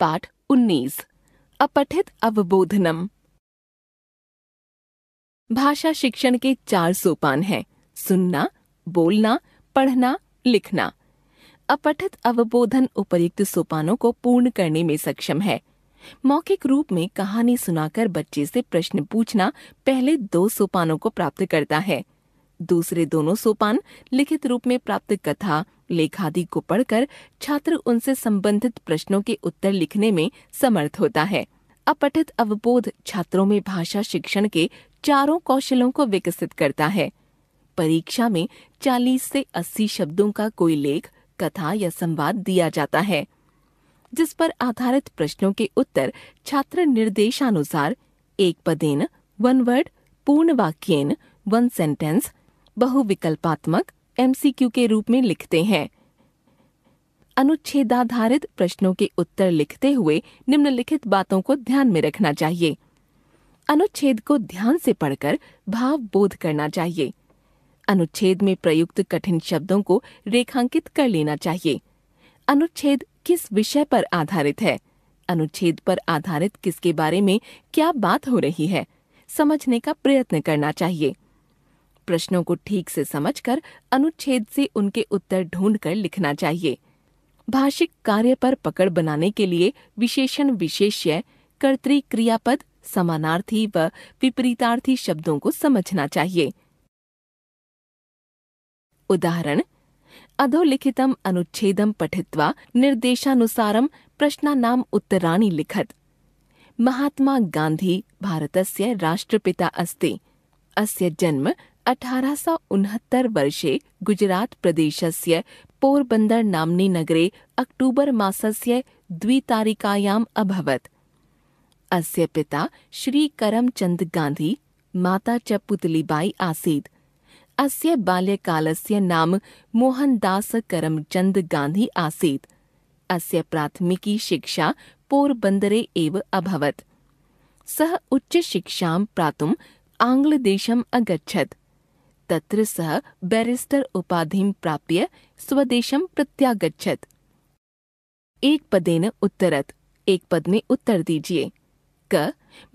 पाठ उन्नीस अपठित अवबोधनम भाषा शिक्षण के चार सोपान हैं सुनना बोलना पढ़ना लिखना अपठित अवबोधन उपयुक्त सोपानों को पूर्ण करने में सक्षम है मौखिक रूप में कहानी सुनाकर बच्चे से प्रश्न पूछना पहले दो सोपानों को प्राप्त करता है दूसरे दोनों सोपान लिखित रूप में प्राप्त कथा लेखादि को पढ़कर छात्र उनसे संबंधित प्रश्नों के उत्तर लिखने में समर्थ होता है अपठित अवबोध छात्रों में भाषा शिक्षण के चारों कौशलों को विकसित करता है परीक्षा में 40 से 80 शब्दों का कोई लेख कथा या संवाद दिया जाता है जिस पर आधारित प्रश्नों के उत्तर छात्र निर्देशानुसार एक पदेन वन वर्ड पूर्ण वाक्यन वन सेंटेंस बहुविकल्पात्मक एमसीक्यू के रूप में लिखते हैं अनुच्छेदाधारित प्रश्नों के उत्तर लिखते हुए निम्नलिखित बातों को ध्यान में रखना चाहिए अनुच्छेद को ध्यान से पढ़कर भाव बोध करना चाहिए अनुच्छेद में प्रयुक्त कठिन शब्दों को रेखांकित कर लेना चाहिए अनुच्छेद किस विषय पर आधारित है अनुच्छेद पर आधारित किसके बारे में क्या बात हो रही है समझने का प्रयत्न करना चाहिए प्रश्नों को ठीक से समझकर अनुच्छेद से उनके उत्तर ढूंढकर लिखना चाहिए भाषिक कार्य पर पकड़ बनाने के लिए विशेषण विशेष्य कर्तृ क्रियापद समानार्थी व विपरीतार्थी शब्दों को समझना चाहिए उदाहरण अधोलिखितम अनुच्छेदम पठित्वा निर्देशानुसारम प्रश्नानाम उत्तराणी लिखत महात्मा गांधी भारतस्य राष्ट्रपिता अस्ति अस्य जन्म अठारह वर्षे गुजरात प्रदेशस्य पोरबंदर नाम्नि नगरे अक्टूबर मासस्य द्वितारिकायाम् अभवत् अस्य पिता श्री करमचंद गांधी माता च पुतलीबाई आसीत् अस्य बाल्यकालस्य नाम मोहनदास करमचंद गांधी आसीत् अस्य प्राथमिकी शिक्षा पोरबंदरे एव अभवत् सः उच्चशिक्षां प्रातुम् आङ्ग्लदेशम् अगच्छत् तत्र सः बैरिस्टर उपाधिं प्राप्य स्वदेशं प्रत्यागच्छत् एक पदेन उत्तरत् एक पद में उत्तर दीजिए क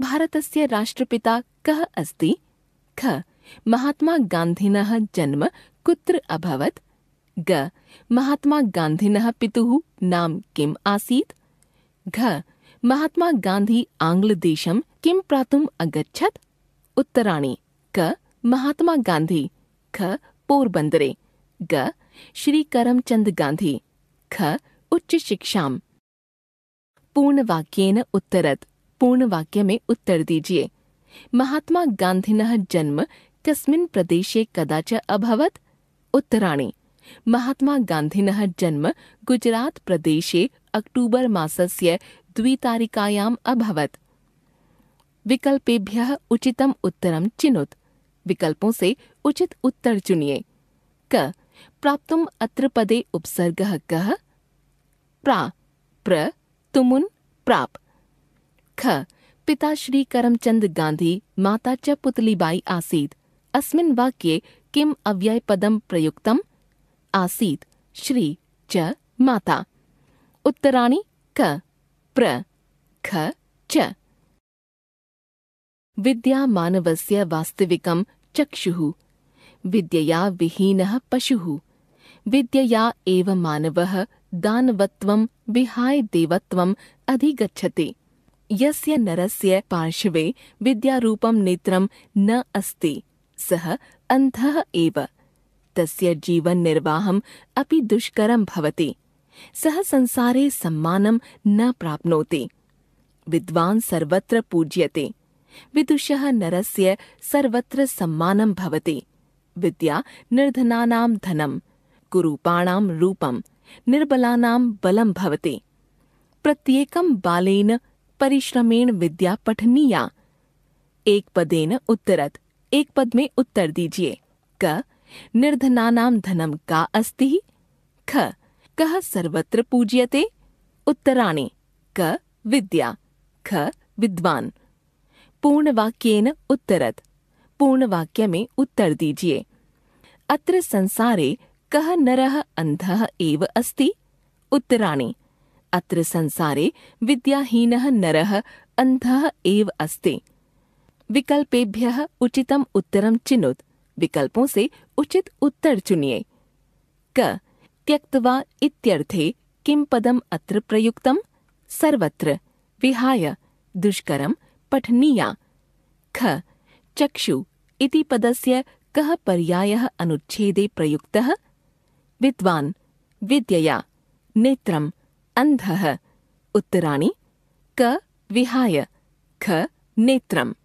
भारतस्य राष्ट्रपिता कः अस्ति ख महात्मा गान्धिनः जन्म कुत्र अभवत् ग महात्मा गान्धिनः पितुः नाम किम् आसीत् घ महात्मा गांधी आङ्ग्लदेशं किं प्रातुम् अगच्छत् उत्तराणि क महात्मा गांधी ख पोरबंदरे ग श्री करमचंद गांधी ख उच्च शिक्षाम पूर्ण वाक्यन उत्तरत पूर्ण वाक्य में उत्तर दीजिए महात्मा गांधिनः जन्म कस्मिन प्रदेशे कदाच अभवत उत्तराणि महात्मा गान्धिनः जन्म गुजरात प्रदेशे अक्टूबर मासस्य द्वितारिकायाम अभवत विकल्पेभ्यः उचितम् उत्तरं चिनुत विकल्पों से उचित उत्तर चुनिए क प्राप्तुम अत्र पदे उपसर्ग कह प्रा प्र तुमुन प्राप ख पिता श्री करमचंद गांधी माता च पुतलीबाई आसीत् अस्मिन् वाक्ये अव्यय पदम प्रयुक्तम आसीत् श्री च माता उत्तराणि क प्र ख च विद्या मानवस्य वास्तविकं चक्षुः विद्यया विहीनः पशुः विद्यया एव मानवः दानवत्वं विहाय देवत्वम् अधिगच्छति यस्य नरस्य पार्श्वे विद्यारूपं नेत्रं न अस्ति सः अंधः एव तस्य जीवन जीवननिर्वाहम् अपि दुष्करं भवति सः संसारे सम्मानं न प्राप्नोति विद्वान् सर्वत्र पूज्यते विदुषः नरस्य सर्वत्र सम्मानं भवति विद्या निर्धनानां धनं कुरूपाणां रूपं निर्बलानां बलं भवति प्रत्येकं बालेन परिश्रमेण विद्या पठनीया एक पदेन उत्तरत एक पद में उत्तर दीजिए क निर्धना धनम का अस्ति ख कह सर्वत्र पूज्यते उत्तराणि क विद्या ख विद्वान पूर्णवाक्येन उत्तरत पूर्ण वाक्य में उत्तर दीजिए अत्र संसारे कह नरह अंधह एव अस्ति उत्तराणि अत्र संसारे विद्याहीनः नरः अन्धः एव अस्ति विकल्पेभ्यः उचितम उत्तरम चिनुत विकल्पों से उचित उत्तर चुनिए क त्यक्तवा इत्यर्थे किम पदम अत्र प्रयुक्तम सर्वत्र विहाय दुष्करम पठनीया ख चक्षु इति पदस्य कः पर्यायः अनुच्छेदे प्रयुक्तः विद्वान् विद्यया नेत्रम् अन्धः उत्तराणि क विहाय ख नेत्रम्